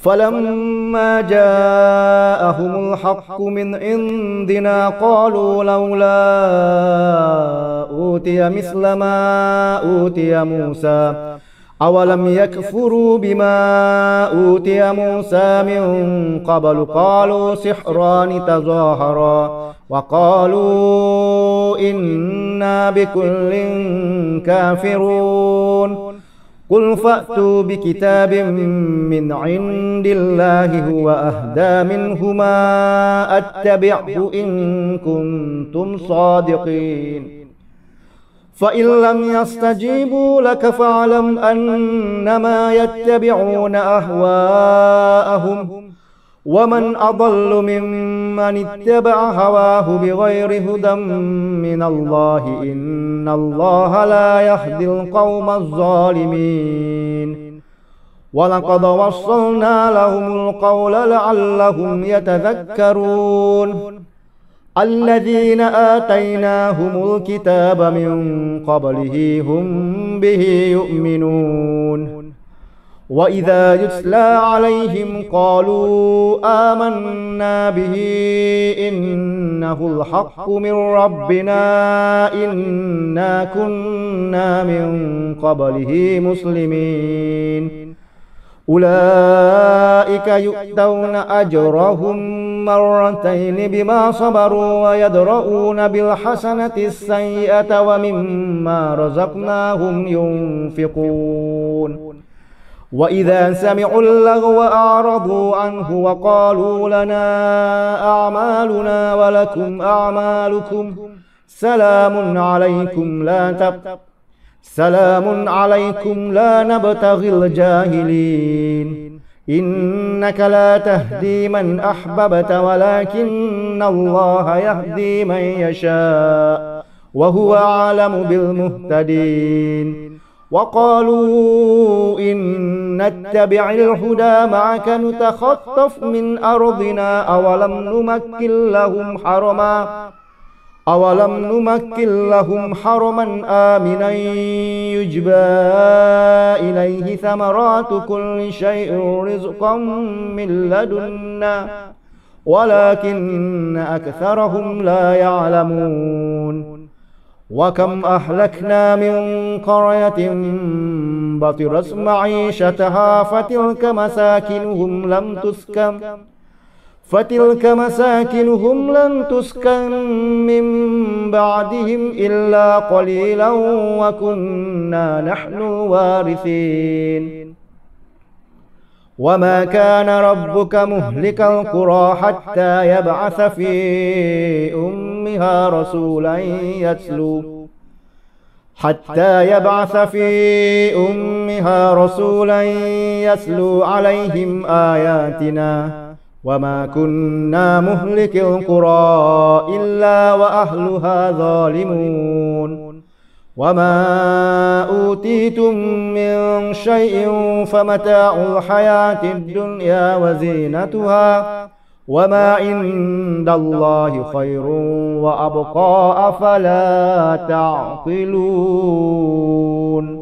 فلما جاءهم الحق من عندنا قالوا لولا أوتي مثل ما أوتي موسى أولم يكفروا بما أوتي موسى من قبل قالوا سحران تظاهرا وقالوا إنا بكل كافرون قل فأتوا بكتاب من عند الله هو أهدى منهما أتبعه إن كنتم صادقين فإن لم يستجيبوا لك فاعلم أنما يتبعون أهواءهم ومن أضل ممن اتبع هواه بغير هدى من الله إن الله لا يهدي القوم الظالمين ولقد وصلنا لهم القول لعلهم يتذكرون الذين آتيناهم الكتاب من قبله هم به يؤمنون وإذا يتلى عليهم قالوا آمنا به إنه الحق من ربنا إنا كنا من قبله مسلمين أولئك يؤتون أجرهم مرتين بما صبروا ويدرؤون بالحسنة السيئة ومما رزقناهم ينفقون وإذا سمعوا اللغو أعرضوا عنه وقالوا لنا أعمالنا ولكم أعمالكم سلام عليكم لا تب سلام عليكم لا نبتغي الجاهلين إنك لا تهدي من أحببت ولكن الله يهدي من يشاء وهو أعلم بالمهتدين وقالوا نتبع الهدى معك نتخطف من أرضنا أولم نمكن لهم حرما أولم نمكن لهم حرما آمنا يجبى إليه ثمرات كل شيء رزقا من لدنا ولكن أكثرهم لا يعلمون وكم أهلكنا من قرية بطرت معيشتها فتلك مساكنهم لم تسكن فتلك مساكنهم لم تسكن من بعدهم إلا قليلا وكنا نحن وارثين وما كان ربك مهلك القرى حتى يبعث في أمه قومها رسولا يتلو حتى يبعث في أمها رسولا يتلو عليهم آياتنا وما كنا مهلك القرى إلا وأهلها ظالمون وما أوتيتم من شيء فمتاع الحياة الدنيا وزينتها وما عند الله خير وأبقى أفلا تعقلون